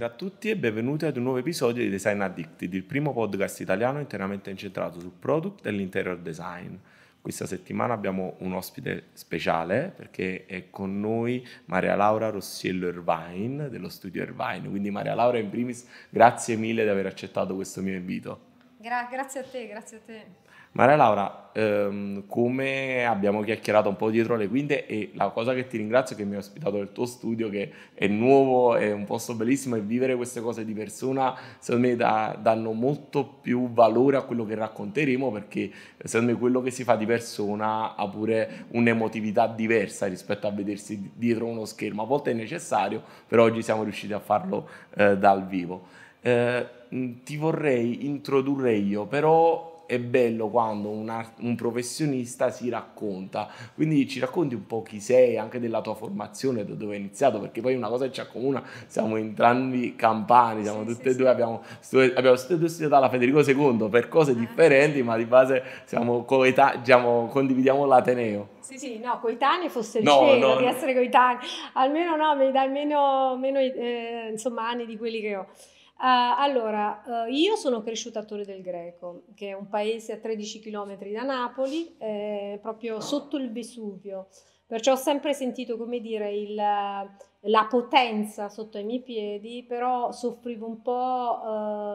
Buonasera a tutti e benvenuti ad un nuovo episodio di Design Addicted, il primo podcast italiano interamente incentrato sul product e l'interior design. Questa settimana abbiamo un ospite speciale perché è con noi Maria Laura Rossiello Irvine dello studio Irvine. Quindi Maria Laura in primis grazie mille di aver accettato questo mio invito. Gra- grazie a te, grazie a te. Maria Laura, ehm, come abbiamo chiacchierato un po' dietro le quinte e la cosa che ti ringrazio è che mi hai ospitato nel tuo studio che è nuovo, è un posto bellissimo e vivere queste cose di persona secondo me da, danno molto più valore a quello che racconteremo perché secondo me quello che si fa di persona ha pure un'emotività diversa rispetto a vedersi dietro uno schermo, a volte è necessario, però oggi siamo riusciti a farlo eh, dal vivo. Eh, ti vorrei introdurre io, però è bello quando un, un professionista si racconta. Quindi ci racconti un po' chi sei, anche della tua formazione, da dove hai iniziato, perché poi una cosa ci accomuna, siamo entrambi campani, siamo sì, tutti sì, e due, sì. abbiamo, abbiamo tutti e due studiato alla Federico II per cose ah, differenti, ma di base siamo coetà, diciamo, condividiamo l'ateneo. Sì, sì, no, coetanei fosse no, il cielo no, di essere coetanei, almeno no, mi dai meno, meno eh, insomma, anni di quelli che ho. Uh, allora, uh, io sono cresciuta a Torre del Greco, che è un paese a 13 km da Napoli, eh, proprio sotto il Vesuvio, perciò ho sempre sentito, come dire, il la potenza sotto i miei piedi, però soffrivo un po'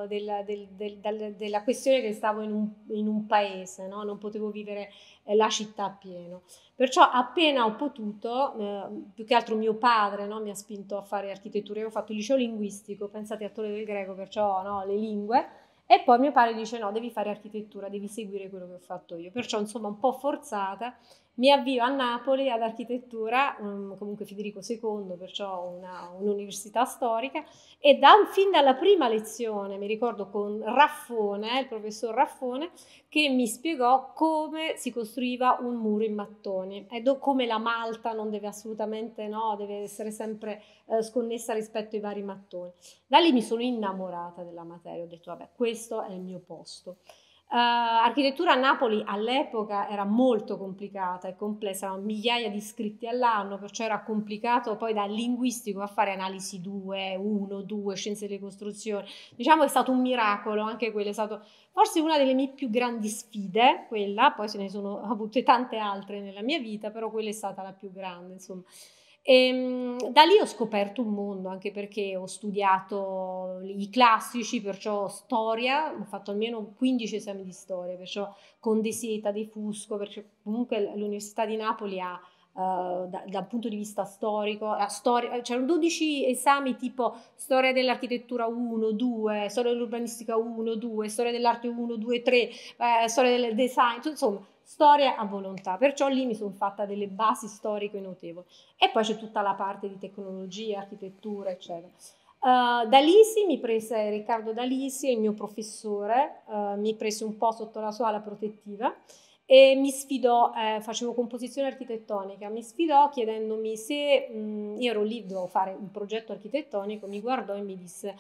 eh, della, del, del, della, questione che stavo in un, in un paese, no? non potevo vivere eh, la città pieno. Perciò appena ho potuto, eh, più che altro mio padre no? mi ha spinto a fare architettura, io ho fatto il liceo linguistico, pensate a Torre del Greco, perciò no? le lingue, e poi mio padre dice no, devi fare architettura, devi seguire quello che ho fatto io. Perciò insomma un po' forzata mi avvio a Napoli ad architettura, mm, comunque Federico II, perciò una, un'università storica, e da, fin dalla prima lezione, mi ricordo con Raffone, il professor Raffone, che mi spiegò come si costruiva un muro in mattoni, e come la malta non deve assolutamente, no, deve essere sempre eh, sconnessa rispetto ai vari mattoni. Da lì mi sono innamorata della materia, ho detto vabbè questo è il mio posto. Uh, architettura a Napoli all'epoca era molto complicata e complessa, migliaia di iscritti all'anno, perciò era complicato poi da linguistico a fare analisi 2, 1, 2, scienze delle costruzioni. Diciamo è stato un miracolo, anche quello è stato forse una delle mie più grandi sfide, quella, poi se ne sono avute tante altre nella mia vita, però quella è stata la più grande, insomma. E, ehm, da lì ho scoperto un mondo, anche perché ho studiato i classici, perciò storia, ho fatto almeno 15 esami di storia, perciò con De Seta, De Fusco, perciò comunque l'Università di Napoli ha... Uh, da, dal punto di vista storico, storia, c'erano 12 esami tipo storia dell'architettura 1, 2, storia dell'urbanistica 1, 2, storia dell'arte 1, 2, 3, eh, storia del design, insomma storia a volontà, perciò lì mi sono fatta delle basi storiche notevoli. E poi c'è tutta la parte di tecnologia, architettura, eccetera. Uh, Dalisi mi prese, Riccardo Dalisi, il mio professore, uh, mi prese un po' sotto la sua ala protettiva e mi sfidò, eh, facevo composizione architettonica, mi sfidò chiedendomi se mh, mm, io ero lì, dovevo fare un progetto architettonico, mi guardò e mi disse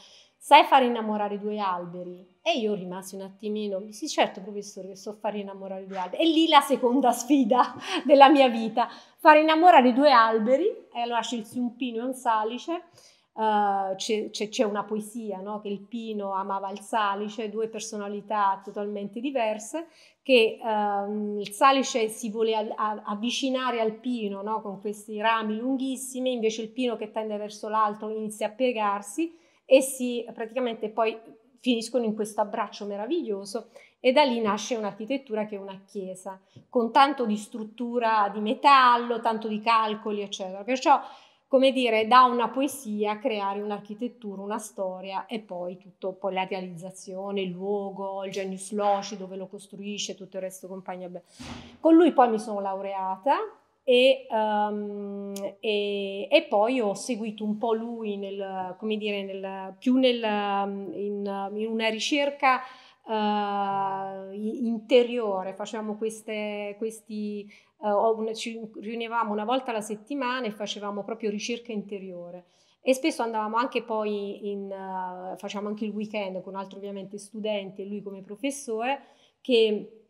sai far innamorare due alberi? E io rimasi un attimino, sì certo professore che so far innamorare due alberi. E lì la seconda sfida della mia vita, far innamorare due alberi, e allora c'è il, un pino e un salice, uh, c'è, c'è, c'è, una poesia, no? che il pino amava il salice, due personalità totalmente diverse, che uh, il salice si vuole a, a, avvicinare al pino no? con questi rami lunghissimi, invece il pino che tende verso l'alto inizia a piegarsi, e si praticamente poi finiscono in questo abbraccio meraviglioso e da lì nasce un'architettura che è una chiesa, con tanto di struttura di metallo, tanto di calcoli, eccetera. Perciò, come dire, da una poesia creare un'architettura, una storia e poi tutto, poi la realizzazione, il luogo, il genius loci, dove lo costruisce, tutto il resto compagna bene. Con lui poi mi sono laureata e, um, e, e, poi ho seguito un po' lui nel, come dire, nel, più nel, in, in una ricerca uh, interiore, facevamo queste, questi, uh, ci riunivamo una volta alla settimana e facevamo proprio ricerca interiore. E spesso andavamo anche poi in, uh, facciamo anche il weekend con altri ovviamente studenti e lui come professore, che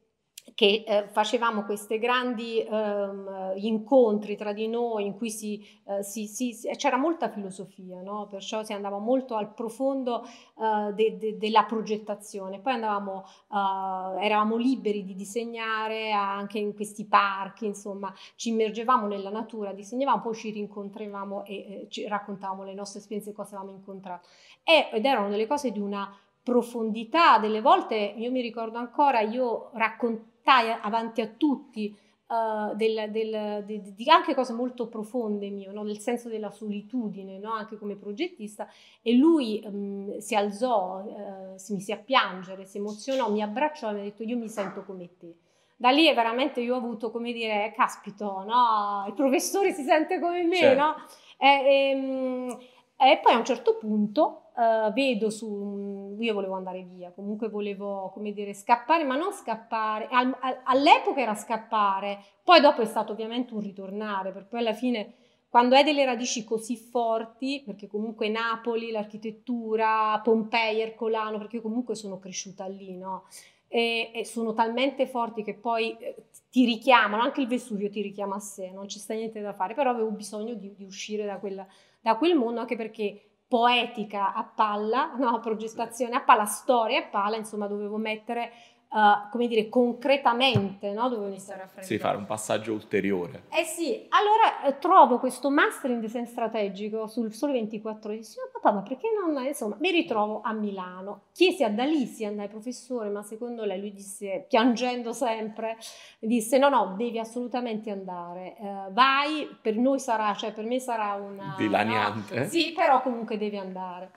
che eh, facevamo questi grandi ehm, incontri tra di noi in cui si, eh, si, si, c'era molta filosofia, no? perciò si andava molto al profondo eh, de, de, della progettazione. Poi andavamo, eh, eravamo liberi di disegnare anche in questi parchi, insomma, ci immergevamo nella natura, disegnavamo, poi ci rincontravamo e eh, ci raccontavamo le nostre esperienze, cosa avevamo incontrato. E, ed erano delle cose di una profondità, delle volte io mi ricordo ancora, io raccontavo mettai avanti a tutti Uh, del, del, de, di anche cose molto profonde mio, no? nel senso della solitudine, no? anche come progettista, e lui um, si alzò, uh, si mise a piangere, si emozionò, mi abbracciò e mi ha detto io mi sento come te. Da lì veramente io ho avuto come dire, caspito, no? il professore si sente come me, certo. no? E, e, ehm, e poi a un certo punto eh, vedo su, mm, io volevo andare via, comunque volevo, come dire, scappare, ma non scappare, Al, all'epoca era scappare, poi dopo è stato ovviamente un ritornare, per poi alla fine quando hai delle radici così forti, perché comunque Napoli, l'architettura, Pompei, Ercolano, perché comunque sono cresciuta lì, no? E, e, sono talmente forti che poi eh, ti richiamano, anche il Vesuvio ti richiama a sé, non ci sta niente da fare, però avevo bisogno di, di uscire da, quella, da, quel mondo anche perché poetica a palla, no, progettazione a palla, storia a palla, insomma dovevo mettere uh, come dire, concretamente no? dovevano iniziare a fare. Sì, fare un passaggio ulteriore. Eh sì, allora eh, trovo questo master in design strategico sul Sole 24 ore, dicevo, papà, ma perché non, insomma, mi ritrovo a Milano. Chiesi a Dalisi, andai professore, ma secondo lei lui disse, piangendo sempre, disse no, no, devi assolutamente andare, uh, vai, per noi sarà, cioè per me sarà una... Dilaniante. No? Sì, però comunque devi andare.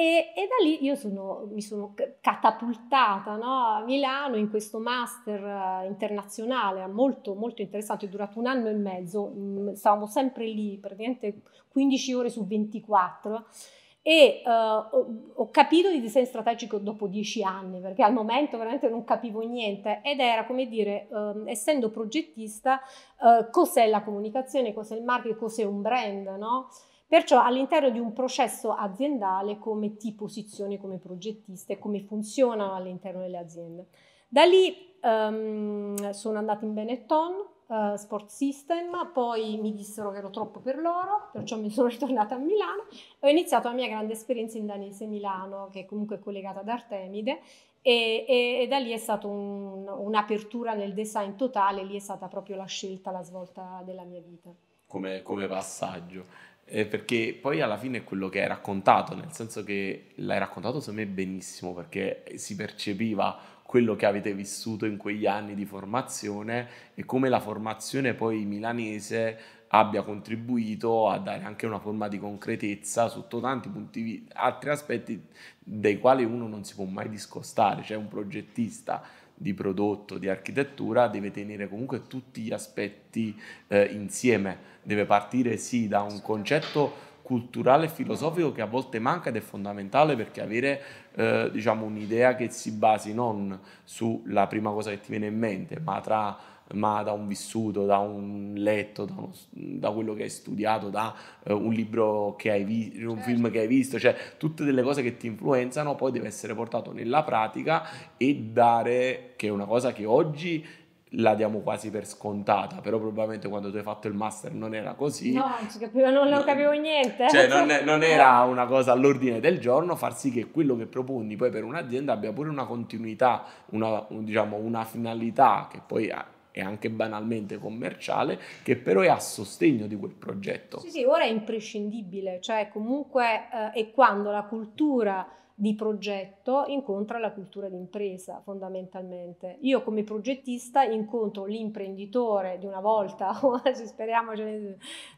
E, e, da lì io sono, mi sono catapultata no? a Milano in questo master eh, internazionale molto, molto interessante, è durato un anno e mezzo, mm, stavamo sempre lì, praticamente 15 ore su 24 e uh, ho, capito di design strategico dopo dieci anni perché al momento veramente non capivo niente ed era come dire uh, essendo progettista uh, cos'è la comunicazione cos'è il marketing cos'è un brand no? Perciò all'interno di un processo aziendale come ti posizioni come progettista e come funziona all'interno delle aziende. Da lì um, sono andata in Benetton, uh, Sport System, poi mi dissero che ero troppo per loro, perciò mi sono ritornata a Milano ho iniziato la mia grande esperienza in Danese Milano, che comunque è collegata ad Artemide, e, e, e, da lì è stata un, un'apertura nel design totale, lì è stata proprio la scelta, la svolta della mia vita. Come, come passaggio. Eh, perché poi alla fine è quello che hai raccontato, nel senso che l'hai raccontato secondo me benissimo, perché si percepiva quello che avete vissuto in quegli anni di formazione e come la formazione poi milanese abbia contribuito a dare anche una forma di concretezza sotto tanti punti altri aspetti dei quali uno non si può mai discostare, cioè un progettista di prodotto, di architettura, deve tenere comunque tutti gli aspetti eh, insieme, deve partire sì da un concetto culturale e filosofico che a volte manca ed è fondamentale perché avere eh, diciamo, un'idea che si basi non sulla prima cosa che ti viene in mente, ma tra ma da un vissuto, da un letto, da, uno, da quello che hai studiato, da eh, un libro che hai visto, un certo. film che hai visto, cioè tutte delle cose che ti influenzano, poi deve essere portato nella pratica e dare, che è una cosa che oggi la diamo quasi per scontata, però probabilmente quando tu hai fatto il master non era così. No, capivo, non, non capivo niente. Cioè, non, non, era una cosa all'ordine del giorno far sì che quello che proponi poi per un'azienda abbia pure una continuità, una, un, diciamo, una finalità che poi Ha, e anche banalmente commerciale che però è a sostegno di quel progetto. Sì, sì, ora è imprescindibile, cioè comunque eh, è quando la cultura di progetto incontra la cultura di impresa fondamentalmente. Io come progettista incontro l'imprenditore di una volta, o speriamo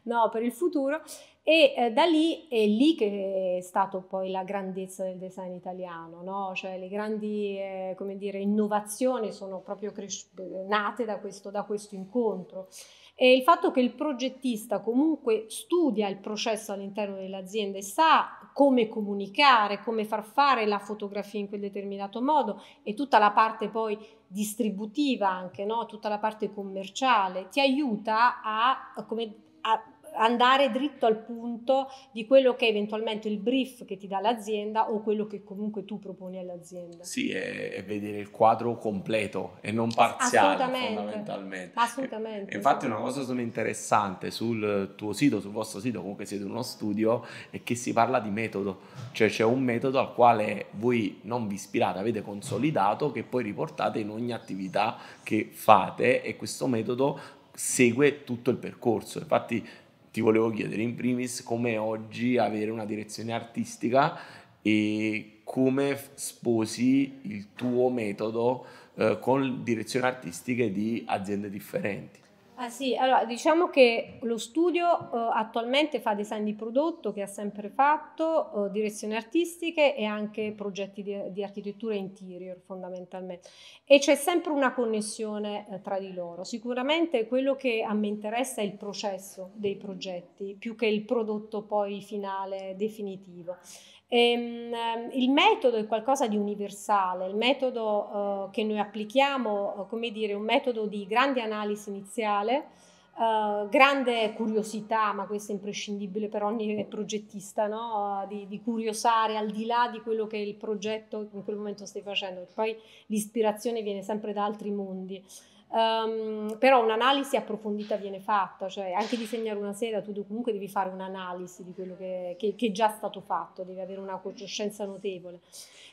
no, per il futuro, e eh, da lì è lì che è stata poi la grandezza del design italiano, no? cioè le grandi eh, dire, innovazioni sono proprio cres- nate da questo, da questo incontro. E il fatto che il progettista comunque studia il processo all'interno dell'azienda e sa come comunicare, come far fare la fotografia in quel determinato modo e tutta la parte poi distributiva anche, no? tutta la parte commerciale, ti aiuta a, come, a andare dritto al punto di quello che è eventualmente il brief che ti dà l'azienda o quello che comunque tu proponi all'azienda. Sì, è, vedere il quadro completo e non parziale assolutamente, fondamentalmente. Assolutamente. E, infatti una cosa sono interessante sul tuo sito, sul vostro sito, comunque siete uno studio, è che si parla di metodo, cioè c'è un metodo al quale voi non vi ispirate, avete consolidato che poi riportate in ogni attività che fate e questo metodo segue tutto il percorso. Infatti ti volevo chiedere in primis come oggi avere una direzione artistica e come sposi il tuo metodo eh, con direzioni artistiche di aziende differenti. Ah, sì, allora diciamo che lo studio eh, attualmente fa design di prodotto che ha sempre fatto, eh, direzioni artistiche e anche progetti di, di, architettura interior fondamentalmente e c'è sempre una connessione eh, tra di loro. Sicuramente quello che a me interessa è il processo dei progetti più che il prodotto poi finale definitivo Ehm, il metodo è qualcosa di universale, il metodo eh, che noi applichiamo, eh, come dire, è un metodo di grande analisi iniziale, eh, grande curiosità, ma questo è imprescindibile per ogni progettista, no? di, di, curiosare al di là di quello che è il progetto in quel momento stai facendo, poi l'ispirazione viene sempre da altri mondi. Um, però un'analisi approfondita viene fatta, cioè anche disegnare una sera tu comunque devi fare un'analisi di quello che, che, che è già stato fatto, devi avere una conoscenza notevole.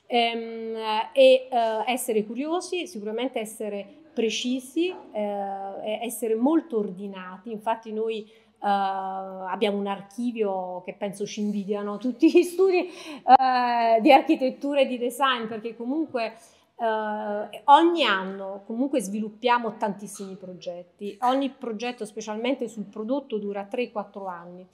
Um, e uh, essere curiosi, sicuramente essere precisi, uh, essere molto ordinati, infatti noi uh, abbiamo un archivio che penso ci invidiano tutti gli studi di architettura e di design perché comunque eh, ogni anno comunque sviluppiamo tantissimi progetti, ogni progetto specialmente sul prodotto dura 3-4 anni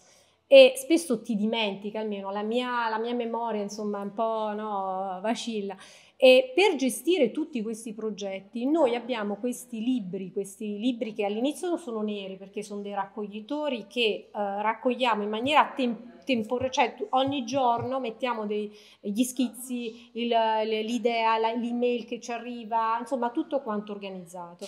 e spesso ti dimentica, almeno la mia, la mia memoria insomma un po' no, vacilla e per gestire tutti questi progetti noi abbiamo questi libri, questi libri che all'inizio non sono neri perché sono dei raccoglitori che eh, raccogliamo in maniera temporanea Tempor- cioè ogni giorno mettiamo dei, gli schizzi, il, l'idea, la, l'email che ci arriva, insomma tutto quanto organizzato.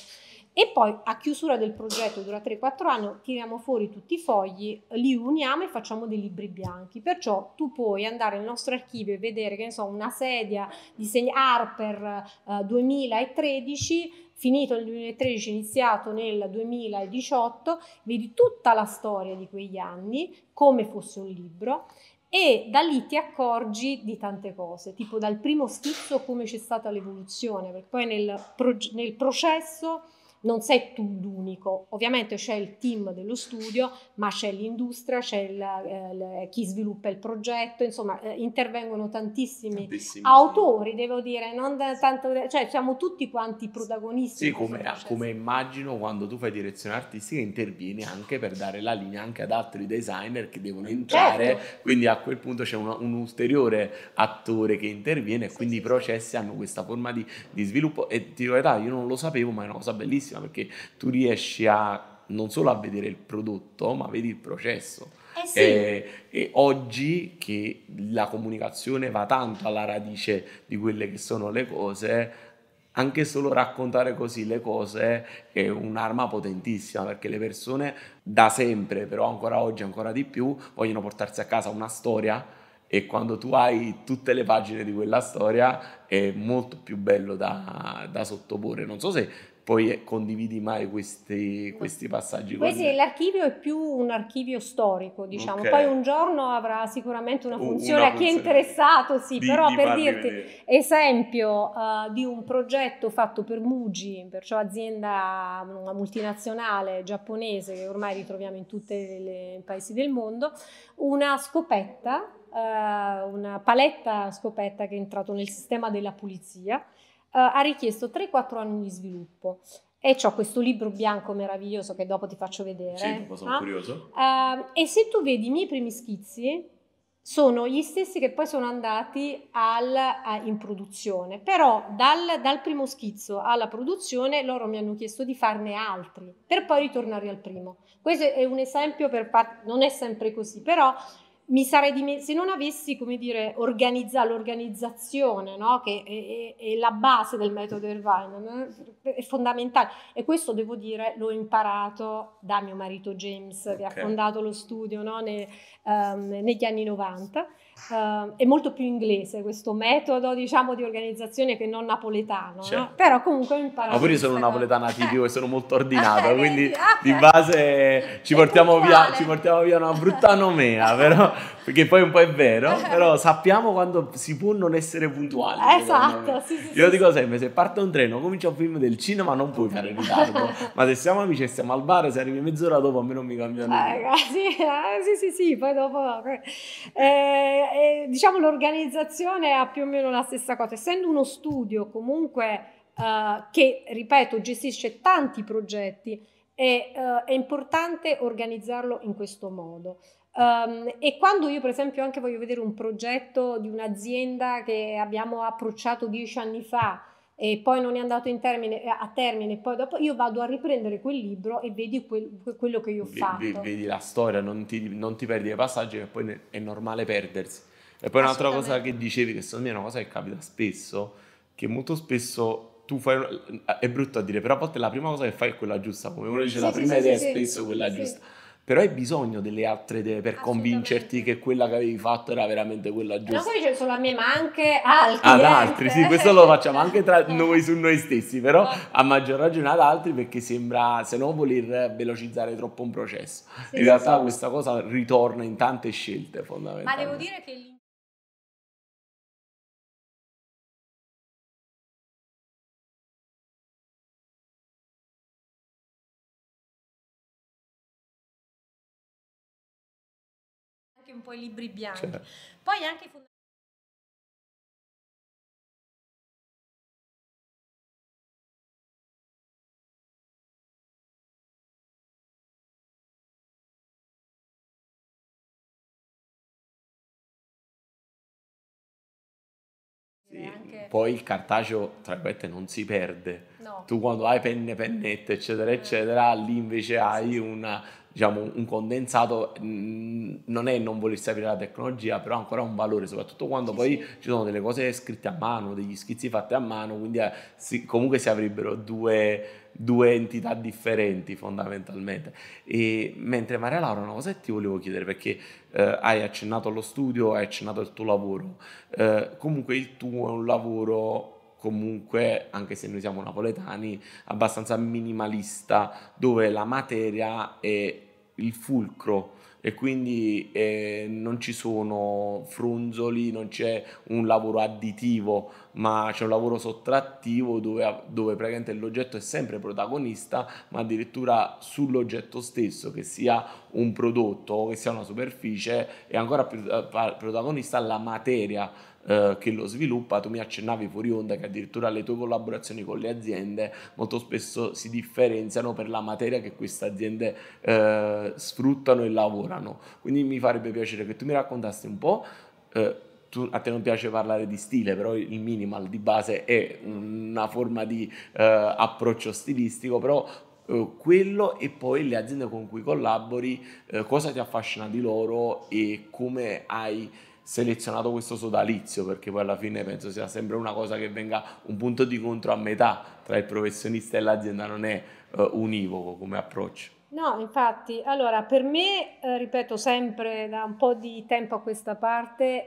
E poi a chiusura del progetto, dura 3-4 anni, tiriamo fuori tutti i fogli, li uniamo e facciamo dei libri bianchi. Perciò tu puoi andare nel nostro archivio e vedere, che ne so, una sedia di seg- Harper eh, 2013, finito nel 2013, iniziato nel 2018, vedi tutta la storia di quegli anni, come fosse un libro e da lì ti accorgi di tante cose, tipo dal primo schizzo come c'è stata l'evoluzione, perché poi nel, pro- nel processo non sei tu l'unico, ovviamente c'è il team dello studio, ma c'è l'industria, c'è il, eh, chi sviluppa il progetto, insomma eh, intervengono tantissimi, tantissimi, autori, devo dire, da, tanto, cioè siamo tutti quanti protagonisti. Sì, come, ah, come, immagino quando tu fai direzione artistica intervieni anche per dare la linea anche ad altri designer che devono entrare, certo. quindi a quel punto c'è una, un ulteriore attore che interviene e quindi i processi hanno questa forma di, di sviluppo e ti dico io non lo sapevo ma è una cosa bellissima bellissima perché tu riesci a non solo a vedere il prodotto, ma vedi il processo. Eh sì. e, e, oggi che la comunicazione va tanto alla radice di quelle che sono le cose, anche solo raccontare così le cose è un'arma potentissima perché le persone da sempre, però ancora oggi, ancora di più, vogliono portarsi a casa una storia e quando tu hai tutte le pagine di quella storia è molto più bello da, da sottoporre. Non so se poi eh, condividi mai questi, questi passaggi. Questi, con... L'archivio è più un archivio storico, diciamo, okay. poi un giorno avrà sicuramente una funzione una a chi funzione. è interessato, sì, di, però di per dirti vedere. esempio uh, di un progetto fatto per Muji, perciò cioè azienda una multinazionale giapponese che ormai ritroviamo in tutti i paesi del mondo, una scopetta, uh, una paletta scopetta che è entrata nel sistema della pulizia eh, ha richiesto 3-4 anni di sviluppo. E ho questo libro bianco meraviglioso che dopo ti faccio vedere. Sì, sono ah? curioso. Ehm, e se tu vedi i miei primi schizzi, sono gli stessi che poi sono andati al, a, in produzione, però dal, dal, primo schizzo alla produzione loro mi hanno chiesto di farne altri per poi ritornare al primo. Questo è un esempio per far, non è sempre così, però mi sarei dimenticato, se non avessi, come dire, organizza- l'organizzazione, no? che è, è, è, la base del metodo Irvine, no? è fondamentale. E questo, devo dire, l'ho imparato da mio marito James, okay. che ha fondato lo studio no? ne, um, negli anni 90. Uh, è molto più inglese questo metodo diciamo di organizzazione che non napoletano certo. no? però comunque ho imparato ma pure io sono un napoletano atipico e sono molto ordinato eh, quindi ah, di base ci portiamo, via, ci portiamo, via, una brutta nomea però, perché poi un po' è vero però sappiamo quando si può non essere puntuali esatto sì, sì, io sì, dico sempre se parte un treno comincia un film del cinema non puoi fare ritardo ma se siamo amici e siamo al bar se arrivi mezz'ora dopo a me non mi cambia nulla eh, sì, eh, sì sì sì poi dopo eh, eh, eh, diciamo l'organizzazione ha più o meno la stessa cosa, essendo uno studio comunque eh, che, ripeto, gestisce tanti progetti, è, eh, è importante organizzarlo in questo modo. Um, e quando io per esempio anche voglio vedere un progetto di un'azienda che abbiamo approcciato dieci anni fa, e poi non è andato termine, eh, a termine, poi dopo io vado a riprendere quel libro e vedi quel, quello che io ho fatto. Vedi, vedi la storia, non ti, non ti, perdi i passaggi che poi è normale perdersi. E poi un'altra cosa che dicevi, che secondo me è una cosa che capita spesso, che molto spesso tu fai, è brutto a dire, però a volte la prima cosa che fai è quella giusta, come uno dice sì, la sì, prima sì, idea è spesso quella giusta però hai bisogno delle altre idee per convincerti che quella che avevi fatto era veramente quella giusta. Non solo a me, ma anche ah, altri. Ad altri, sì, questo lo facciamo anche tra noi su noi stessi, però esatto. a maggior ragione ad altri perché sembra, se no, voler velocizzare troppo un processo. Sì, in realtà sì. Esatto. questa cosa ritorna in tante scelte fondamentali. Ma devo dire che anche un po' i libri bianchi. Certo. Poi anche i fondamentali. Anche... Poi il cartaceo, tra virgolette, non si perde. No. Tu quando hai penne, pennette, eccetera, eh. eccetera, lì invece hai una diciamo, un condensato mm, non è non volersi aprire la tecnologia, però ha ancora un valore, soprattutto quando sì, poi sì. ci sono delle cose scritte a mano, degli schizzi fatti a mano, quindi eh, si, comunque si avrebbero due, due entità differenti fondamentalmente. E, mentre Maria Laura, una cosa che ti volevo chiedere, perché eh, hai accennato allo studio, hai accennato al tuo lavoro, eh, comunque il tuo è un lavoro comunque, anche se noi siamo napoletani, abbastanza minimalista, dove la materia è il fulcro e quindi eh, non ci sono fronzoli, non c'è un lavoro additivo ma c'è un lavoro sottrattivo dove, dove praticamente l'oggetto è sempre protagonista, ma addirittura sull'oggetto stesso, che sia un prodotto o che sia una superficie, è ancora più eh, protagonista la materia eh, che lo sviluppa, tu mi accennavi fuori onda che addirittura le tue collaborazioni con le aziende molto spesso si differenziano per la materia che queste aziende eh, sfruttano e lavorano. Quindi mi farebbe piacere che tu mi raccontassi un po' eh, tu, a te non piace parlare di stile, però il minimal di base è una forma di eh, approccio stilistico, però eh, quello e poi le aziende con cui collabori, eh, cosa ti affascina di loro e come hai selezionato questo sodalizio perché poi alla fine penso sia sempre una cosa che venga un punto di contro a metà tra il professionista e l'azienda non è eh, univoco come approccio No, infatti, allora per me, eh, ripeto sempre da un po' di tempo a questa parte,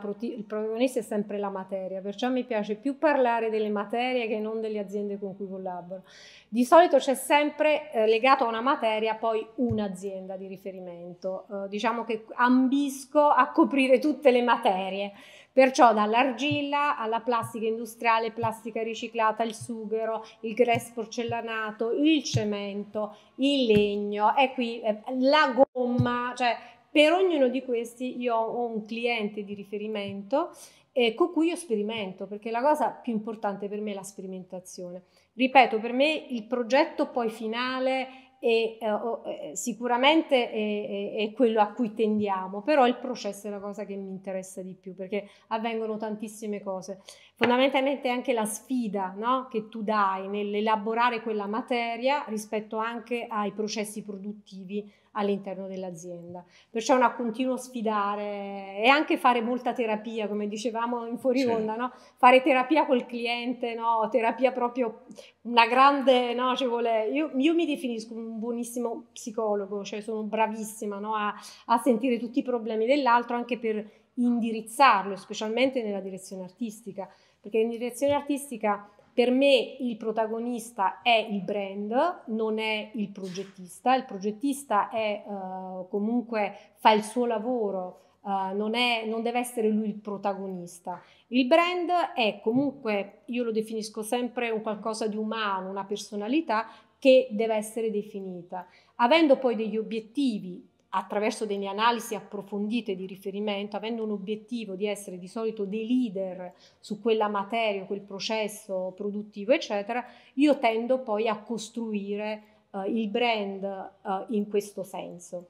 proti- il protagonista è sempre la materia, perciò mi piace più parlare delle materie che non delle aziende con cui collaboro. Di solito c'è sempre eh, legato a una materia poi un'azienda di riferimento, eh, diciamo che ambisco a coprire tutte le materie. Perciò dall'argilla alla plastica industriale, plastica riciclata, il sughero, il grass porcellanato, il cemento, il legno, e qui la gomma, cioè per ognuno di questi io ho un cliente di riferimento eh, con cui io sperimento, perché la cosa più importante per me è la sperimentazione. Ripeto, per me il progetto poi finale e, eh, eh, eh, sicuramente è, è, è, quello a cui tendiamo, però il processo è la cosa che mi interessa di più perché avvengono tantissime cose. Fondamentalmente anche la sfida no? che tu dai nell'elaborare quella materia rispetto anche ai processi produttivi all'interno dell'azienda. Perciò è una continuo sfidare e anche fare molta terapia, come dicevamo in fuori onda, no? fare terapia col cliente, no? terapia proprio una grande, no? Cioè vuole, io, io, mi definisco un buonissimo psicologo, cioè sono bravissima a, a sentire tutti i problemi dell'altro anche per indirizzarlo, specialmente nella direzione artistica, perché in direzione artistica per me il protagonista è il brand, non è il progettista. Il progettista è uh, comunque fa il suo lavoro, uh, non, è, non deve essere lui il protagonista. Il brand è comunque, io lo definisco sempre un qualcosa di umano, una personalità che deve essere definita. Avendo poi degli obiettivi attraverso delle analisi approfondite di riferimento, avendo un obiettivo di essere di solito dei leader su quella materia, quel processo produttivo, eccetera, io tendo poi a costruire uh, il brand uh, in questo senso.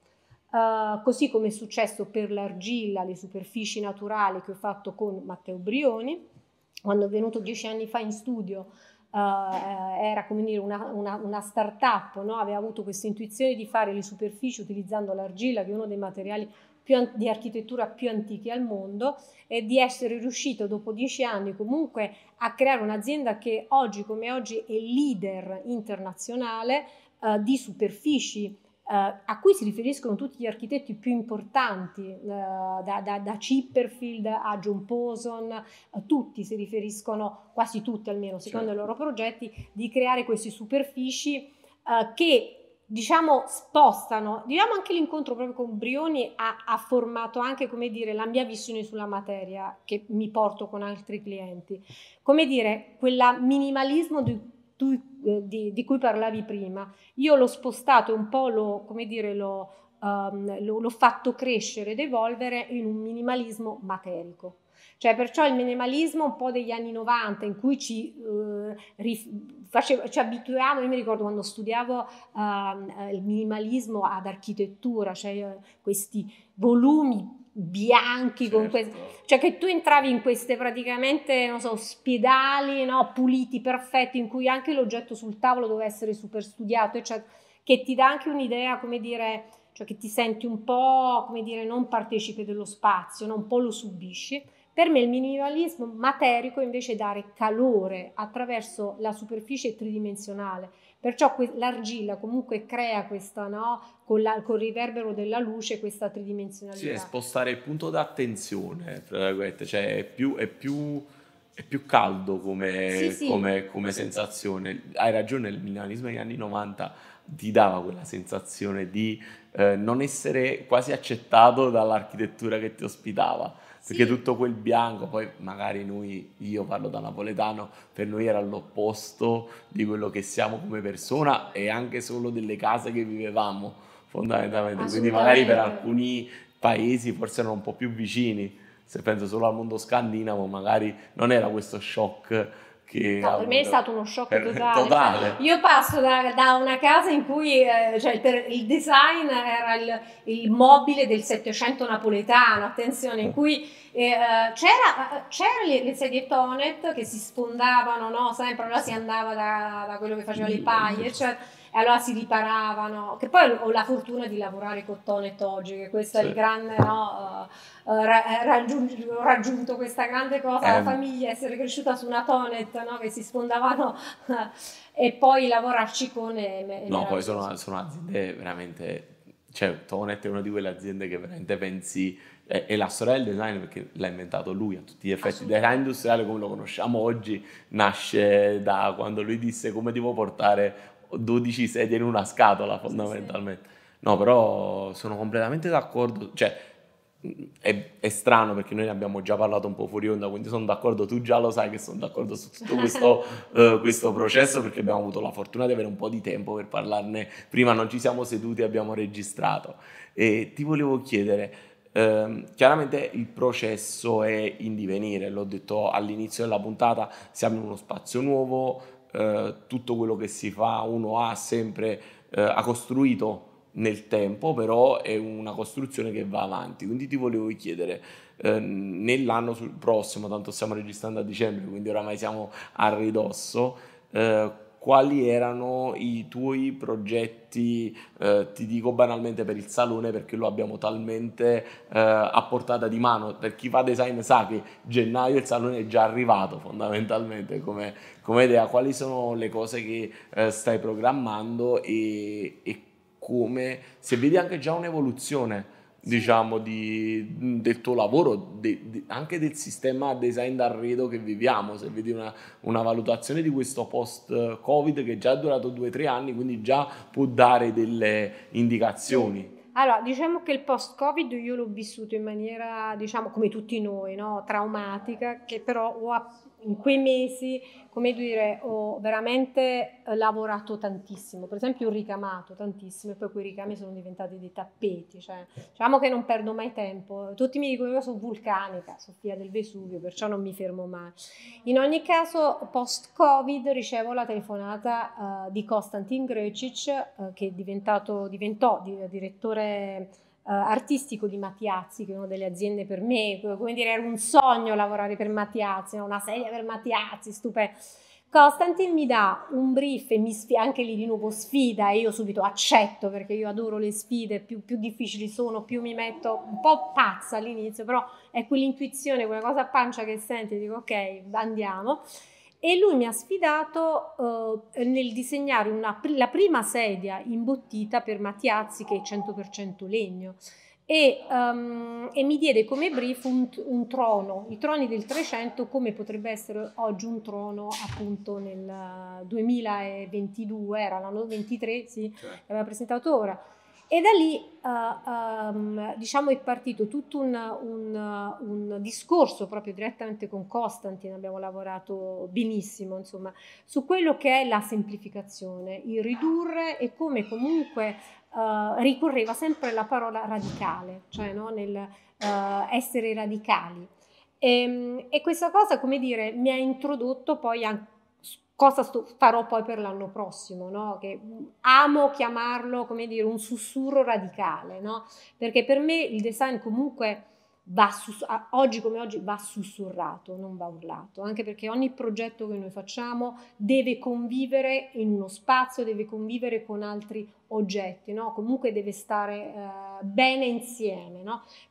Uh, così come è successo per l'argilla, le superfici naturali che ho fatto con Matteo Brioni, quando è venuto dieci anni fa in studio uh, era come dire una, una, una start-up, no? aveva avuto questa intuizione di fare le superfici utilizzando l'argilla, che è uno dei materiali più, di architettura più antichi al mondo e di essere riuscito dopo dieci anni comunque a creare un'azienda che oggi come oggi è leader internazionale uh, di superfici eh, a cui si riferiscono tutti gli architetti più importanti, eh, da, da, da, Chipperfield a John Poson, eh, tutti si riferiscono, quasi tutti almeno, secondo certo. i loro progetti, di creare queste superfici eh, che diciamo spostano, diciamo anche l'incontro proprio con Brioni ha, ha, formato anche, come dire, la mia visione sulla materia che mi porto con altri clienti, come dire, quel minimalismo di, di eh, di, di, cui parlavi prima, io l'ho spostato un po', lo, come dire, l'ho, um, l'ho fatto crescere ed evolvere in un minimalismo materico. Cioè, perciò il minimalismo un po' degli anni 90 in cui ci, eh, rif- facevo, ci abituiamo, io mi ricordo quando studiavo eh, il minimalismo ad architettura, cioè eh, questi volumi bianchi certo. con questi, cioè che tu entravi in queste praticamente, non so, ospedali, no, puliti, perfetti, in cui anche l'oggetto sul tavolo doveva essere super studiato, eccetera, cioè che ti dà anche un'idea, come dire, cioè che ti senti un po', come dire, non partecipe dello spazio, no? un po' lo subisci. Per me il minimalismo materico invece è dare calore attraverso la superficie tridimensionale Perciò que- l'argilla comunque crea questa, no? Con, la, con, il riverbero della luce, questa tridimensionalità. Sì, è spostare il punto d'attenzione, cioè è più, è più è più caldo come, sì, sì. come, come sensazione. Hai ragione, il minimalismo degli anni 90 ti dava quella sensazione di eh, non essere quasi accettato dall'architettura che ti ospitava perché tutto quel bianco, poi magari noi, io parlo da napoletano, per noi era l'opposto di quello che siamo come persona e anche solo delle case che vivevamo fondamentalmente, quindi magari per alcuni paesi forse erano un po' più vicini, se penso solo al mondo scandinavo magari non era questo shock che, no, per me è stato uno shock eh, totale. totale. Io passo da, da, una casa in cui eh, cioè per, il design era il, il mobile del Settecento napoletano, attenzione, in cui eh, eh c'era, eh, c'era le, le, sedie Tonet che si sfondavano no? sempre, allora si andava da, da quello che faceva le paie, eccetera e allora si riparavano, che poi ho la fortuna di lavorare con Tonet oggi, che questo sì. è il grande, no, uh, raggiung- ho raggiunto questa grande cosa, um. la famiglia, essere cresciuta su una Tonet, no, che si sfondavano e poi lavorarci con... E, no, poi sono, sono aziende veramente cioè Tonet è una di quelle aziende che veramente pensi è, la sorella del design perché l'ha inventato lui a tutti gli effetti. Il design industriale come lo conosciamo oggi nasce da quando lui disse come devo portare 12 sedie in una scatola fondamentalmente. No, però sono completamente d'accordo, cioè è, è, strano perché noi ne abbiamo già parlato un po' fuori onda, quindi sono d'accordo, tu già lo sai che sono d'accordo su tutto questo, uh, questo, processo perché abbiamo avuto la fortuna di avere un po' di tempo per parlarne, prima non ci siamo seduti, abbiamo registrato e ti volevo chiedere, eh, chiaramente il processo è in divenire, l'ho detto all'inizio della puntata, siamo in uno spazio nuovo, eh, tutto quello che si fa uno ha sempre eh, ha costruito nel tempo, però è una costruzione che va avanti. Quindi ti volevo chiedere, eh, nell'anno prossimo, tanto stiamo registrando a dicembre, quindi oramai siamo a ridosso, eh, quali erano i tuoi progetti, eh, ti dico banalmente per il salone perché lo abbiamo talmente eh, a portata di mano, per chi fa design sa che gennaio il salone è già arrivato fondamentalmente come, come idea, quali sono le cose che eh, stai programmando e, e come, se vedi anche già un'evoluzione diciamo, di, del tuo lavoro, de, de, anche del sistema design d'arredo che viviamo. Se vedi una, una valutazione di questo post-Covid che già è durato o tre anni, quindi già può dare delle indicazioni. Allora, diciamo che il post-Covid io l'ho vissuto in maniera, diciamo, come tutti noi, no? traumatica, che però ho app- in quei mesi, come dire, ho veramente eh, lavorato tantissimo. Per esempio, ho ricamato tantissimo e poi quei ricami sono diventati dei tappeti. Cioè, diciamo che non perdo mai tempo. Tutti mi dicono io sono vulcanica, Sofia del Vesuvio, perciò non mi fermo mai. In ogni caso, post-Covid ricevo la telefonata uh, di Konstantin Grecic, uh, eh, che diventò direttore eh, artistico di Mattiazzi, che è una delle aziende per me, come dire, era un sogno lavorare per Mattiazzi, una sedia per Mattiazzi, stupendo. Costantin mi dà un brief e mi sfida, anche lì di nuovo sfida e io subito accetto perché io adoro le sfide, più, più difficili sono, più mi metto un po' pazza all'inizio, però è ecco quell'intuizione, quella cosa a pancia che senti, dico ok, andiamo e lui mi ha sfidato eh, nel disegnare una, la prima sedia imbottita per Mattiazzi che è 100% legno e, um, e, mi diede come brief un, un, trono, i troni del 300 come potrebbe essere oggi un trono appunto nel 2022, era l'anno 23, sì, certo. l'aveva presentato ora e da lì uh, um, diciamo è partito tutto un, un, un, discorso proprio direttamente con Costantin, abbiamo lavorato benissimo insomma, su quello che è la semplificazione, il ridurre e come comunque uh, ricorreva sempre la parola radicale, cioè no, nel uh, essere radicali. E, ehm, e, questa cosa, come dire, mi ha introdotto poi anche cosa sto, farò poi per l'anno prossimo, no? che amo chiamarlo, come dire, un sussurro radicale, no? perché per me il design comunque va, oggi come oggi va sussurrato, non va urlato, anche perché ogni progetto che noi facciamo deve convivere in uno spazio, deve convivere con altri oggetti, no? comunque deve stare eh, bene insieme,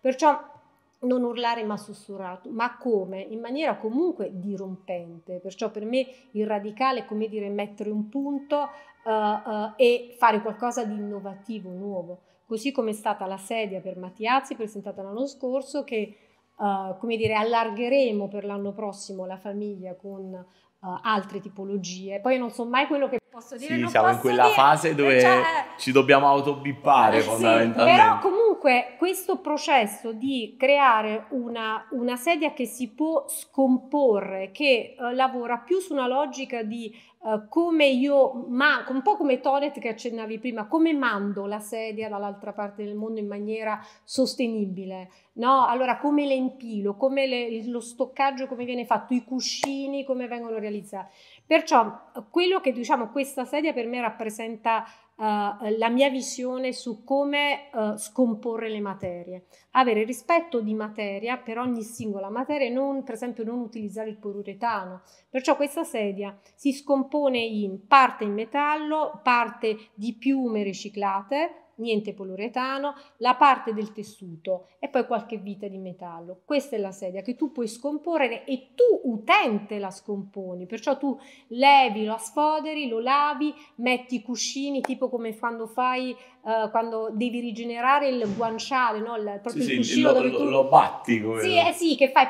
perciò non urlare ma sussurrato, ma come? In maniera comunque dirompente, perciò per me il radicale è come dire mettere un punto uh, uh, e fare qualcosa di innovativo, nuovo, così come è stata la sedia per Mattiazzi presentata l'anno scorso che uh, come dire allargheremo per l'anno prossimo la famiglia con altre tipologie, poi non so mai quello che posso dire. Sì, siamo in quella dire, fase dove cioè... ci dobbiamo autobippare fondamentalmente. Sì, però comunque Comunque questo processo di creare una, una sedia che si può scomporre, che eh, lavora più su una logica di eh, come io, ma, un po' come Tonet che accennavi prima, come mando la sedia dall'altra parte del mondo in maniera sostenibile, no? Allora come le impilo, come le, lo stoccaggio, come viene fatto, i cuscini, come vengono realizzati. Perciò quello che diciamo questa sedia per me rappresenta Uh, la mia visione su come uh, scomporre le materie, avere rispetto di materia per ogni singola materia, non per esempio non utilizzare il poliuretano. Perciò questa sedia si scompone in parte in metallo, parte di piume riciclate, niente poliuretano, la parte del tessuto e poi qualche vita di metallo. Questa è la sedia che tu puoi scomporre e tu utente la scomponi, perciò tu levi, lo sfoderi, lo lavi, metti i cuscini tipo come quando fai eh, quando devi rigenerare il guanciale, no? il, proprio sì, il cuscino sì, lo, dove tu... lo batti come Sì, eh, sì, che fai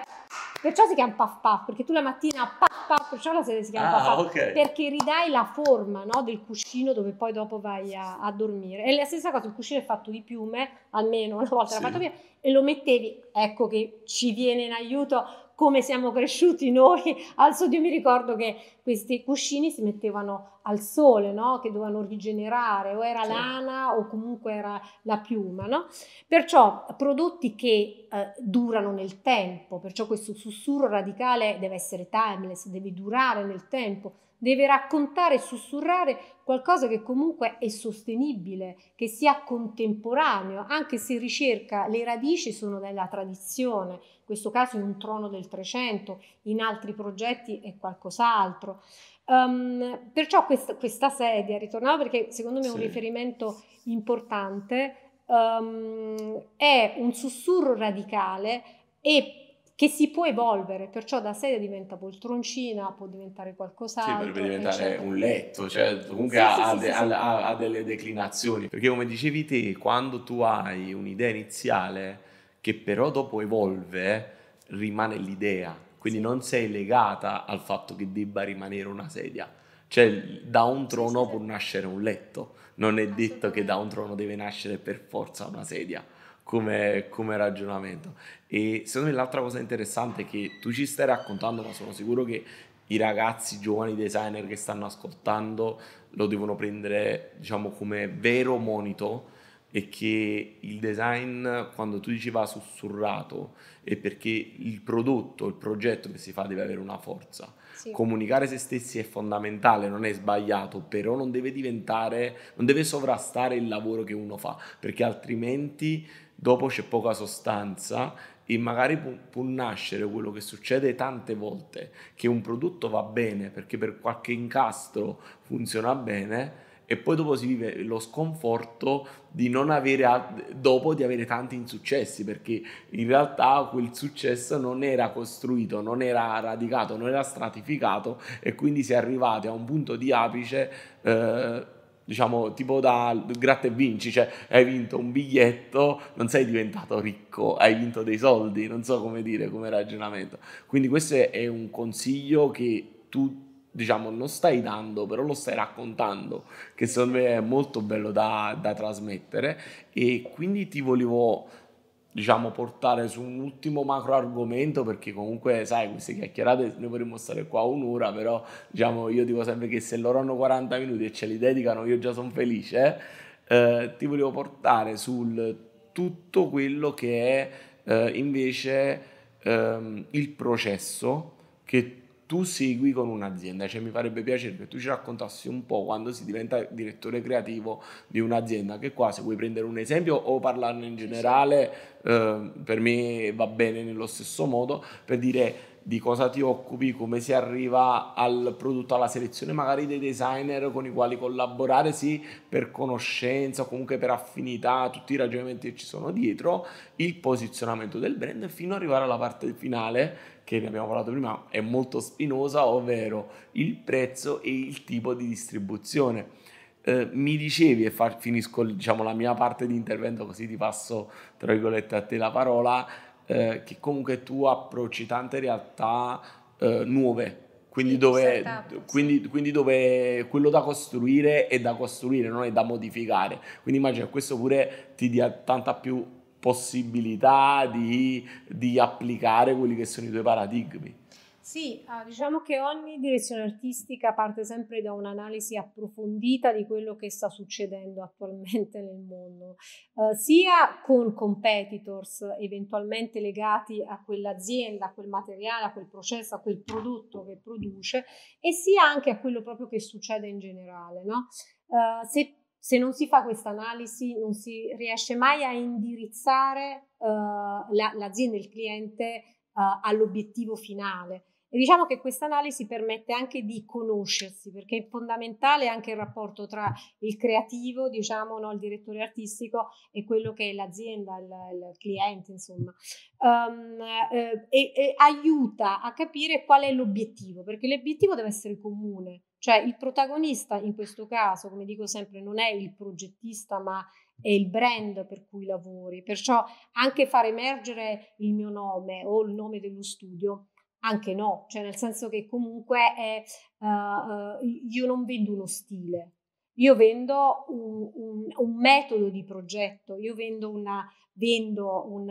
Perciò si chiama puff puff perché tu la mattina puff cusciola se si chiama ah, papà, okay. perché ridai la forma no, del cuscino dove poi dopo vai a, a, dormire. E la stessa cosa, il cuscino è fatto di piume, almeno una volta sì. era fatto via, e lo mettevi, ecco che ci viene in aiuto come siamo cresciuti noi al sodio. mi ricordo che questi cuscini si mettevano al sole, no? che dovevano rigenerare, o era sì. lana o comunque era la piuma. No? Perciò prodotti che eh, durano nel tempo, perciò questo sussurro radicale deve essere timeless, deve durare nel tempo deve raccontare e sussurrare qualcosa che comunque è sostenibile, che sia contemporaneo, anche se ricerca le radici sono della tradizione, in questo caso in un trono del 300, in altri progetti è qualcos'altro. Um, perciò questa, questa sedia, ritornavo perché secondo me è un sì. riferimento importante, um, è un sussurro radicale e che si può evolvere, perciò da sedia diventa poltroncina, può diventare qualcos'altro. Sì, potrebbe diventare eccetera. un letto, cioè comunque sì, ha, sì, sì, ha, ha, ha, delle declinazioni. Perché come dicevi te, quando tu hai un'idea iniziale che però dopo evolve, rimane l'idea, quindi non sei legata al fatto che debba rimanere una sedia. Cioè da un trono può nascere un letto, non è detto che da un trono deve nascere per forza una sedia come, come ragionamento. E secondo me l'altra cosa interessante è che tu ci stai raccontando, ma sono sicuro che i ragazzi giovani designer che stanno ascoltando lo devono prendere diciamo come vero monito e che il design quando tu dici va sussurrato è perché il prodotto, il progetto che si fa deve avere una forza. Sì. Comunicare se stessi è fondamentale, non è sbagliato, però non deve diventare, non deve sovrastare il lavoro che uno fa, perché altrimenti dopo c'è poca sostanza e magari può, può, nascere quello che succede tante volte, che un prodotto va bene perché per qualche incastro funziona bene e poi dopo si vive lo sconforto di non avere, dopo di avere tanti insuccessi, perché in realtà quel successo non era costruito, non era radicato, non era stratificato e quindi si è arrivati a un punto di apice. Eh, diciamo tipo da gratta e vinci, cioè hai vinto un biglietto, non sei diventato ricco, hai vinto dei soldi, non so come dire, come ragionamento. Quindi questo è un consiglio che tu diciamo non stai dando però lo stai raccontando che secondo me è molto bello da, da trasmettere e quindi ti volevo diciamo, portare su un ultimo macro argomento, perché comunque, sai, queste chiacchierate noi vorremmo stare qua un'ora, però diciamo, io dico sempre che se loro hanno 40 minuti e ce li dedicano, io già sono felice. Eh, eh, ti volevo portare sul tutto quello che è eh, invece ehm, il processo che tu segui con un'azienda. Cioè, mi farebbe piacere che tu ci raccontassi un po' quando si diventa direttore creativo di un'azienda. Che qua, se vuoi prendere un esempio o parlarne in generale, eh, per me va bene nello stesso modo, per dire di cosa ti occupi, come si arriva al prodotto, alla selezione magari dei designer con i quali collaborare, sì, per conoscenza o comunque per affinità, tutti i ragionamenti che ci sono dietro, il posizionamento del brand fino ad arrivare alla parte finale che ne abbiamo parlato prima, è molto spinosa, ovvero il prezzo e il tipo di distribuzione. Eh, mi dicevi, e far, finisco diciamo, la mia parte di intervento così ti passo tra virgolette a te la parola, eh, che comunque tu approcci tante realtà eh, nuove. Quindi dove, quindi, quindi dove, quello da costruire è da costruire, non è da modificare. Quindi immagino che questo pure ti dia tanta più possibilità di, di applicare quelli che sono i tuoi paradigmi. Sì, ah, diciamo che ogni direzione artistica parte sempre da un'analisi approfondita di quello che sta succedendo attualmente nel mondo, eh, sia con competitors eventualmente legati a quell'azienda, a quel materiale, a quel processo, a quel prodotto che produce, e sia anche a quello proprio che succede in generale. No? Eh, se, se, non si fa questa analisi non si riesce mai a indirizzare eh, la, l'azienda, il cliente eh, all'obiettivo finale. E diciamo che questa analisi permette anche di conoscersi, perché è fondamentale anche il rapporto tra il creativo, diciamo, no, il direttore artistico e quello che è l'azienda, il, il cliente, insomma, um, eh, e, e aiuta a capire qual è l'obiettivo, perché l'obiettivo deve essere comune, cioè il protagonista in questo caso, come dico sempre, non è il progettista, ma è il brand per cui lavori, perciò anche far emergere il mio nome o il nome dello studio anche no, cioè nel senso che comunque è, uh, uh, io non vendo uno stile, io vendo un, un, un metodo di progetto, io vendo, una, vendo un,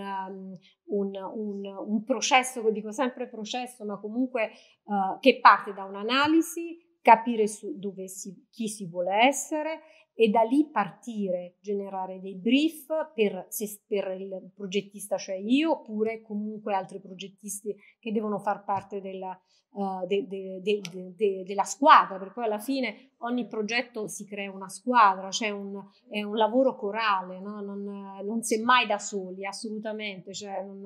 mm, un, processo, dico sempre processo, ma comunque uh, che parte da un'analisi, capire su dove si, chi si vuole essere e da lì partire, generare dei brief per, se, per il progettista, cioè io, oppure comunque altri progettisti che devono far parte della, uh, de, de, de, della squadra, perché poi alla fine ogni progetto si crea una squadra, cioè un, è un lavoro corale, no? non, non, si è mai da soli, assolutamente, cioè non,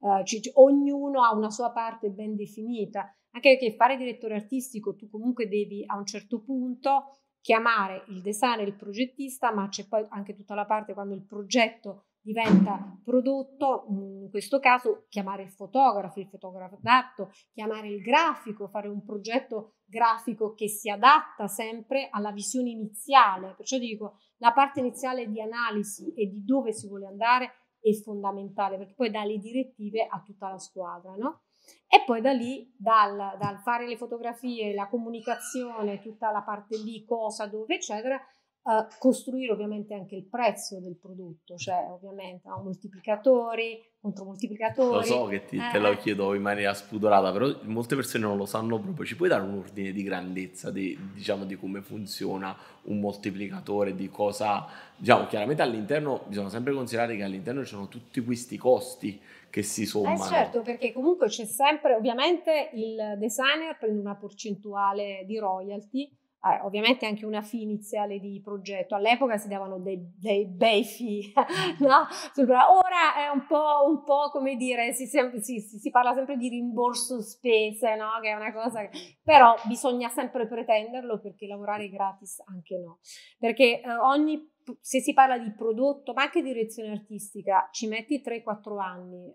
uh, eh, c- ognuno ha una sua parte ben definita, anche perché fare direttore artistico tu comunque devi a un certo punto chiamare il designer, il progettista, ma c'è poi anche tutta la parte quando il progetto diventa prodotto, mm, in questo caso chiamare il fotografo, il fotografo adatto, chiamare il grafico, fare un progetto grafico che si adatta sempre alla visione iniziale. Perciò dico, la parte iniziale di analisi e di dove si vuole andare è fondamentale, perché poi dà le direttive a tutta la squadra, no? E poi da lì, dal, dal fare le fotografie, la comunicazione, tutta la parte lì, cosa, dove, eccetera, Uh, costruire ovviamente anche il prezzo del prodotto, cioè ovviamente no, moltiplicatori, contromoltiplicatori. Lo so che ti, eh. te lo eh, eh. chiedo in maniera spudorata, però molte persone non lo sanno proprio. Ci puoi dare un ordine di grandezza di, diciamo, di come funziona un moltiplicatore, di cosa... Diciamo, chiaramente all'interno, bisogna sempre considerare che all'interno ci sono tutti questi costi che si eh, sommano. Eh certo, perché comunque c'è sempre, ovviamente il designer prende una percentuale di royalty, eh, ovviamente anche una fee iniziale di progetto. All'epoca si davano dei, dei bei fee, no? Ora è un po', un po come dire, si, si, si, parla sempre di rimborso spese, no? Che è una cosa che... Però bisogna sempre pretenderlo perché lavorare gratis anche no. Perché eh, ogni se si parla di prodotto, ma anche di direzione artistica, ci metti 3-4 anni eh,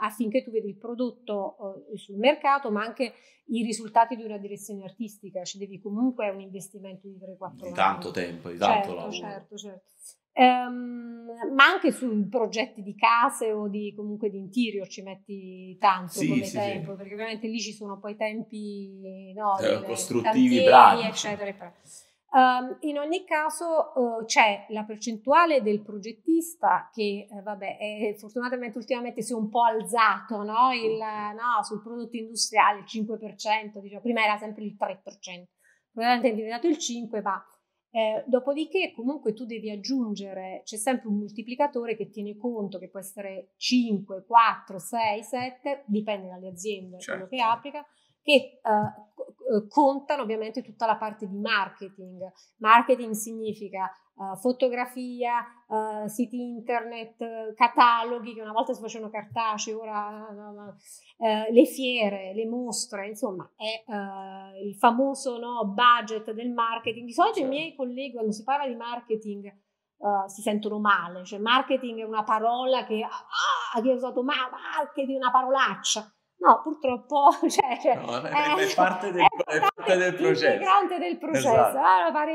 affinché tu vedi il prodotto eh, sul mercato, ma anche i risultati di una direzione artistica. Ci devi comunque un investimento di 3-4 anni. Di tanto tempo, di tanto certo, lavoro. Certo, certo. Um, ma anche su progetti di case o di, comunque di interior ci metti tanto sì, come sì, tempo, sì. perché ovviamente lì ci sono poi tempi no, eh, costruttivi, tantieri, bravi. eccetera. eccetera. Um, in ogni caso uh, c'è la percentuale del progettista che eh, vabbè, è, fortunatamente ultimamente si è un po' alzato no? Il, no, sul prodotto industriale, il 5%, diciamo, prima era sempre il 3%, probabilmente è diventato il 5%, ma eh, dopodiché comunque tu devi aggiungere, c'è sempre un moltiplicatore che tiene conto, che può essere 5, 4, 6, 7, dipende dalle aziende, certo. quello che certo. applica che eh, eh, contano ovviamente tutta la parte di marketing. Marketing significa eh, fotografia, eh, siti internet, cataloghi che una volta si facevano cartacei, ora no, no, eh, le fiere, le mostre, insomma è eh, il famoso no, budget del marketing. Di solito sì. i certo. miei colleghi quando si parla di marketing Uh, si sentono male. Cioè, marketing è una parola che ah, ah chi usato ma marketing è una parolaccia. No, purtroppo cioè, cioè, no, cioè, è, è, parte del, è, parte del processo. integrante del processo. Esatto. Ah,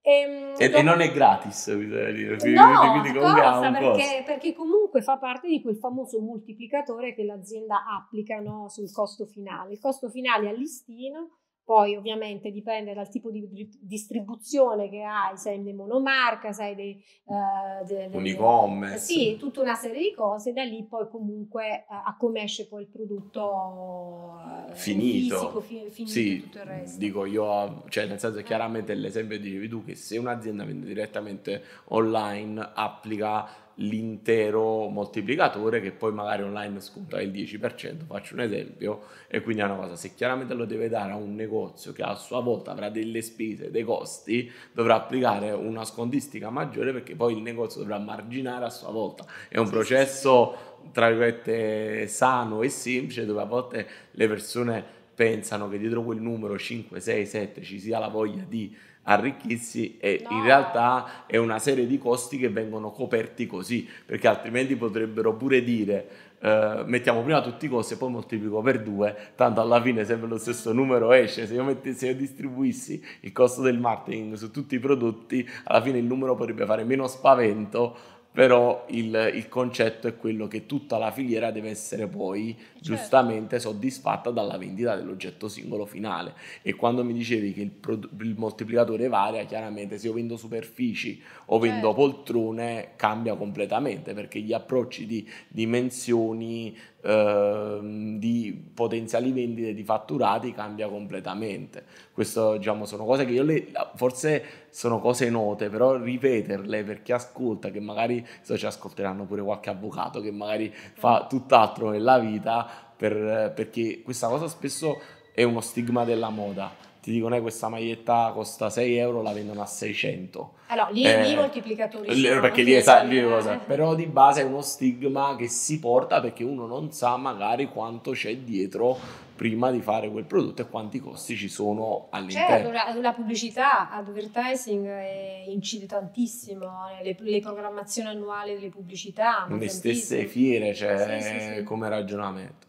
ehm, e, e, e, non è gratis, bisogna dire. No, quindi costa, perché, perché, comunque fa parte di quel famoso moltiplicatore che l'azienda applica no, sul costo finale. Il costo finale a listino poi ovviamente dipende dal tipo di distribuzione che hai, se hai monomarca, se hai dei... Uh, de, de, un e-commerce. Sì, tutta una serie di cose, da lì poi comunque uh, a come esce poi il prodotto uh, finito. Fisico, fi- finito sì, tutto il resto. Dico io, cioè nel senso chiaramente l'esempio dicevi tu che se un'azienda vende direttamente online applica l'intero moltiplicatore che poi magari online sconta il 10%, faccio un esempio, e quindi è una cosa, se chiaramente lo deve dare a un negozio che a sua volta avrà delle spese, dei costi, dovrà applicare una scontistica maggiore perché poi il negozio dovrà marginare a sua volta. È un processo, tra virgolette, sano e semplice dove a volte le persone pensano che dietro quel numero 5, 6, 7 ci sia la voglia di arricchirsi e no. in realtà è una serie di costi che vengono coperti così, perché altrimenti potrebbero pure dire Uh, mettiamo prima tutti i costi e poi moltiplico per due, tanto alla fine sempre lo stesso numero esce. Se io, metti, se io distribuissi il costo del marketing su tutti i prodotti, alla fine il numero potrebbe fare meno spavento però il, il, concetto è quello che tutta la filiera deve essere poi certo. giustamente soddisfatta dalla vendita dell'oggetto singolo finale e quando mi dicevi che il, il moltiplicatore varia chiaramente se io vendo superfici o vendo certo. poltrone cambia completamente perché gli approcci di dimensioni ehm, di potenziali vendite di fatturati cambia completamente questo diciamo sono cose che io le, forse sono cose note, però ripeterle per chi ascolta, che magari so, ci ascolteranno pure qualche avvocato che magari fa mm. tutt'altro nella vita, per, perché questa cosa spesso è uno stigma della moda ti dicono eh, questa maglietta costa 6 euro, la vendono a 600. Allora, ah, lì, eh, lì i eh, moltiplicatori lì, sono, Perché lì è, sa, cosa. Eh. Però di base è uno stigma che si porta perché uno non sa magari quanto c'è dietro prima di fare quel prodotto e quanti costi ci sono all'interno. Certo, la, pubblicità, advertising eh, incide tantissimo, le, le, programmazioni annuali delle pubblicità. Le tantissimo. stesse fiere, cioè sì, sì, sì. come ragionamento.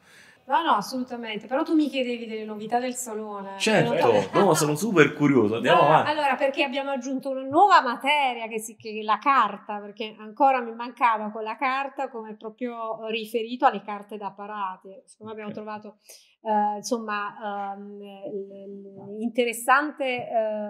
No, no, assolutamente. Però tu mi chiedevi delle novità del salone. Certo, no, sono super curioso. Andiamo no, avanti. Allora, perché abbiamo aggiunto una nuova materia che, si, che è la carta, perché ancora mi mancava con la carta come proprio riferito alle carte da parate. Siccome abbiamo okay. trovato eh, insomma um, interessante.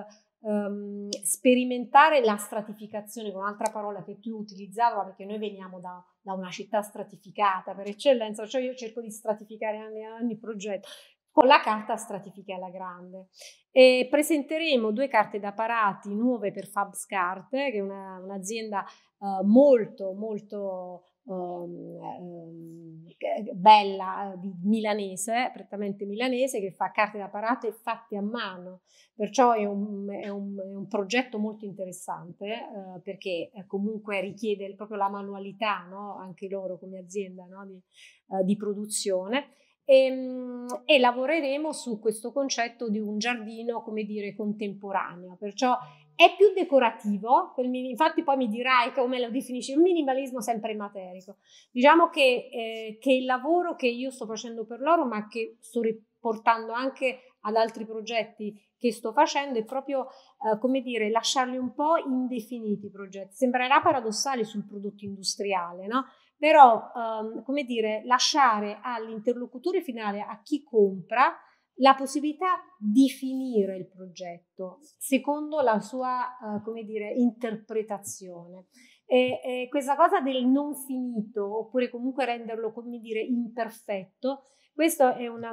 Uh, Um, sperimentare la stratificazione, con un'altra parola che tu utilizzavi, perché noi veniamo da da una città stratificata per eccellenza, cioè io cerco di stratificare anni e anni il progetto, con la carta Stratifica alla grande. E presenteremo due carte da parati nuove per Fabscart, che è una, un'azienda eh, molto, molto um, bella eh, di milanese, prettamente milanese, che fa carte da parate fatte a mano. Perciò è un, è un, è un progetto molto interessante uh, perché eh, comunque richiede proprio la manualità, no? anche loro come azienda no? di, uh, di produzione. E, ehm, e, lavoreremo su questo concetto di un giardino, come dire, contemporaneo. Perciò è più decorativo, infatti poi mi dirai come lo definisci, un minimalismo sempre materico. Diciamo che, eh, che il lavoro che io sto facendo per loro, ma che sto riportando anche ad altri progetti che sto facendo è proprio, eh, come dire, lasciarli un po' indefiniti i progetti. Sembrerà paradossale sul prodotto industriale, no? Però, ehm, come dire, lasciare all'interlocutore finale, a chi compra, la possibilità di finire il progetto secondo la sua uh, come dire, interpretazione. E, e questa cosa del non finito, oppure comunque renderlo come dire imperfetto, questo è, una,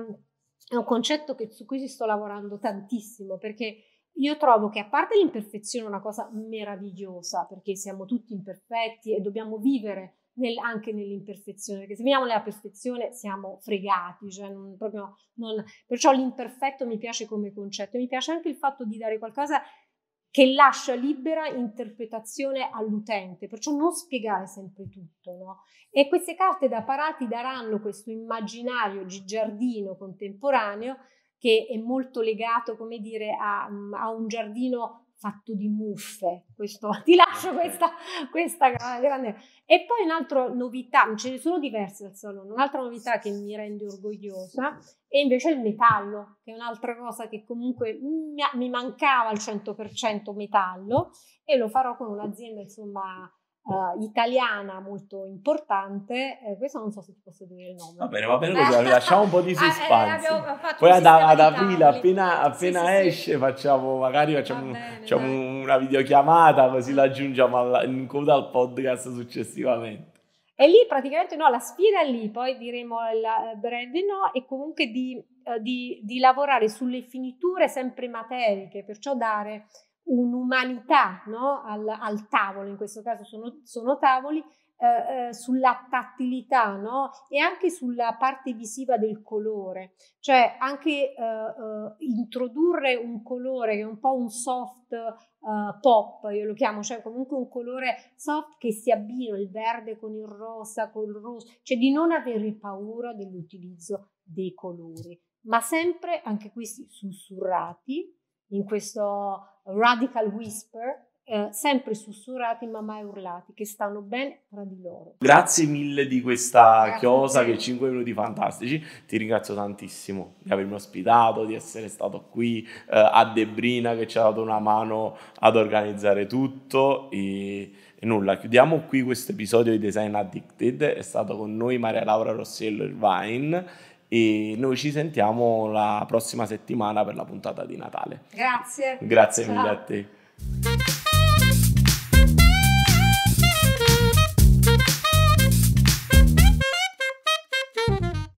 è un concetto che, su cui si sto lavorando tantissimo perché io trovo che a parte l'imperfezione è una cosa meravigliosa perché siamo tutti imperfetti e dobbiamo vivere nel, anche nell'imperfezione, perché se veniamo nella perfezione siamo fregati, cioè non, proprio non, perciò l'imperfetto mi piace come concetto, mi piace anche il fatto di dare qualcosa che lascia libera interpretazione all'utente, perciò non spiegare sempre tutto. No? E queste carte da parati daranno questo immaginario giardino contemporaneo che è molto legato, come dire, a, a un giardino fatto di muffe. Questo, ti lascio questa, questa grande. E poi un'altra novità, ce ne sono diverse al salone, un'altra novità che mi rende orgogliosa è invece il metallo, che è un'altra cosa che comunque mi mancava al 100% metallo e lo farò con un'azienda insomma uh, italiana molto importante. Eh, questo non so se ti posso dire il nome. Va bene, va bene così, lasciamo un po' di ah, eh, suspense. Eh, Poi ad, ad aprile, appena, appena sì, esce, sì, facciamo magari facciamo, bene, facciamo una videochiamata così la aggiungiamo alla, in coda al podcast successivamente. E lì praticamente no, la sfida è lì, poi diremo il eh, brand no, e comunque di, di, di lavorare sulle finiture sempre materiche, perciò dare un'umanità no? al, al, tavolo, in questo caso sono, sono tavoli, eh, eh, sulla tattilità no? e anche sulla parte visiva del colore, cioè anche eh, eh introdurre un colore che è un po' un soft eh, pop, io lo chiamo, cioè comunque un colore soft che si abbina il verde con il rosa, col rosso, cioè di non avere paura dell'utilizzo dei colori, ma sempre anche questi sussurrati in questo radical whisper, eh, sempre sussurrati ma mai urlati, che stanno bene tra di loro. Grazie mille di questa Grazie chiosa che 5 minuti fantastici, ti ringrazio tantissimo di avermi ospitato, di essere stato qui eh, a Debrina che ci ha dato una mano ad organizzare tutto e, e nulla, chiudiamo qui questo episodio di Design Addicted, è stato con noi Maria Laura Rossiello Irvine e noi ci sentiamo la prossima settimana per la puntata di Natale. Grazie. Grazie Ciao. mille a te.